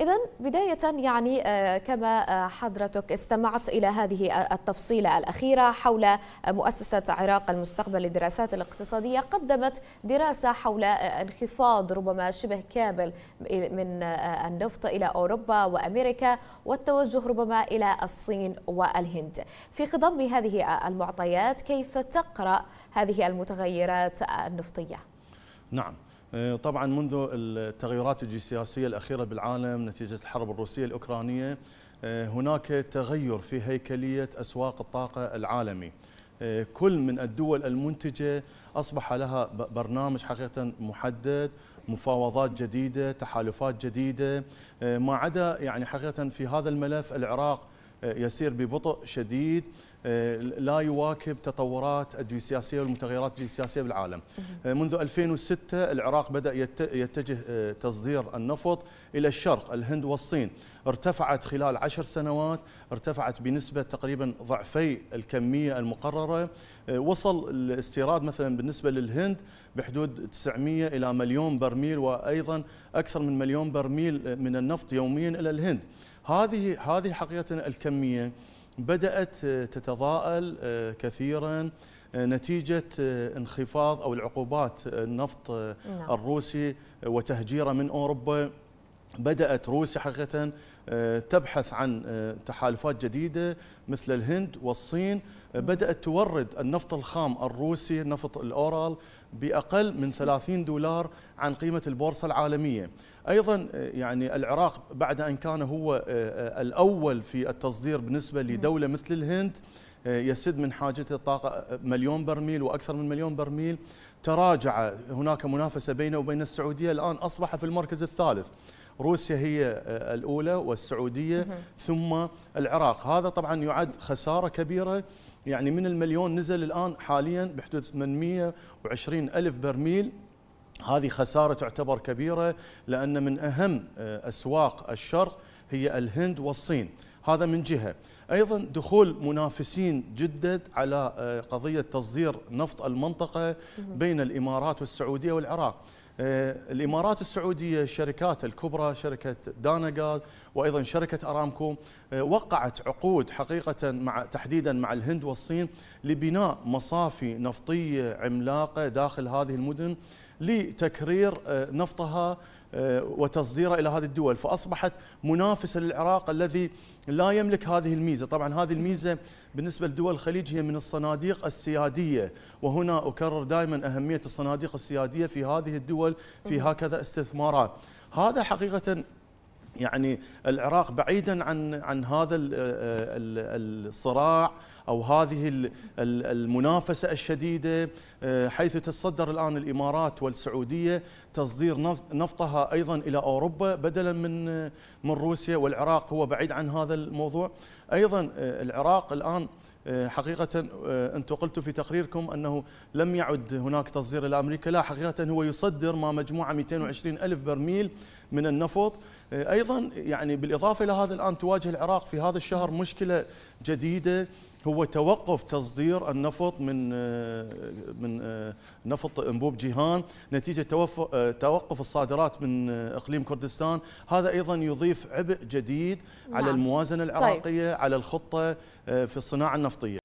إذا بداية يعني آه، كما آه، حضرتك استمعت إلى هذه التفصيلة الأخيرة حول آه، مؤسسة عراق المستقبل للدراسات الاقتصادية قدمت دراسة حول انخفاض ربما شبه كامل من النفط إلى أوروبا وأمريكا والتوجه ربما إلى الصين والهند في خضم هذه المعطيات كيف تقرأ هذه المتغيرات النفطية؟ نعم آه، طبعا منذ التغيرات الجيوسياسيه الاخيره بالعالم نتيجه الحرب الروسيه الاوكرانيه آه، هناك تغير في هيكليه اسواق الطاقه العالمي. آه، كل من الدول المنتجه اصبح لها برنامج حقيقه محدد، مفاوضات جديده، تحالفات جديده، ما عدا يعني حقيقه في هذا الملف العراق يسير ببطء شديد آه، لا يواكب تطورات الجيوسياسيه والمتغيرات الجيوسياسيه بالعالم. آه، منذ 2006 العراق بدا يتجه آه، تصدير النفط الى الشرق، الهند والصين، ارتفعت خلال عشر سنوات، ارتفعت بنسبه تقريبا ضعفي الكميه المقرره، وصل الاستيراد مثلا بالنسبه للهند بحدود 900 الى مليون برميل وايضا اكثر من مليون برميل من النفط يوميا الى الهند. هذه هذه حقيقه الكميه بدات آه، تتضاءل آه، كثيرا آه، نتيجه انخفاض او العقوبات النفط نعم. الروسي وتهجيره من اوروبا بدأت روسيا حقيقة آه، تبحث عن آه، تحالفات جديدة مثل الهند والصين آه، بدأت تورد النفط الخام الروسي نفط الأورال بأقل من 30 دولار عن قيمة البورصة العالمية أيضا يعني العراق بعد أن كان هو الأول في التصدير بالنسبة لدولة مثل الهند يسد من حاجته الطاقة مليون برميل وأكثر من مليون برميل تراجع هناك منافسة بينه وبين السعودية الآن أصبح في المركز الثالث روسيا هي آه، الأولى والسعودية ثم العراق هذا طبعا يعد خسارة كبيرة يعني من المليون نزل الآن حاليا بحدود 820 ألف برميل هذه خسارة تعتبر كبيرة لأن من أهم آه، أسواق الشرق هي الهند والصين هذا من جهة أيضا دخول منافسين جدد على آه، قضية تصدير نفط المنطقة بين الإمارات والسعودية والعراق آه، الامارات السعوديه الشركات الكبرى شركه داناغاز وايضا شركه ارامكو آه، وقعت عقود حقيقه مع تحديدا مع الهند والصين لبناء مصافي نفطيه عملاقه داخل هذه المدن لتكرير آه، نفطها آه، وتصديره الى هذه الدول، فاصبحت منافسه للعراق الذي لا يملك هذه الميزه، طبعا هذه الميزه بالنسبه لدول الخليج هي من الصناديق السياديه، وهنا اكرر دائما اهميه الصناديق السياديه في هذه الدول في هكذا استثمارات. هذا حقيقه يعني العراق بعيدا عن عن هذا الصراع او هذه المنافسه الشديده آه، حيث تتصدر الان الامارات والسعوديه تصدير نفطها ايضا الى اوروبا بدلا من آه، من روسيا والعراق هو بعيد عن هذا الموضوع ايضا آه، العراق الان آه، حقيقة آه، أنتم قلتوا في تقريركم أنه لم يعد هناك تصدير إلى أمريكا لا حقيقة هو يصدر ما مجموعة 220 ألف برميل من النفط آه، أيضا يعني بالإضافة إلى هذا الآن تواجه العراق في هذا الشهر مشكلة جديدة هو توقف تصدير النفط من آه، من آه، نفط انبوب جيهان نتيجه آه، توقف الصادرات من اقليم كردستان هذا ايضا يضيف عبء جديد على نعم. الموازنه طيب. العراقيه على الخطه في الصناعه النفطيه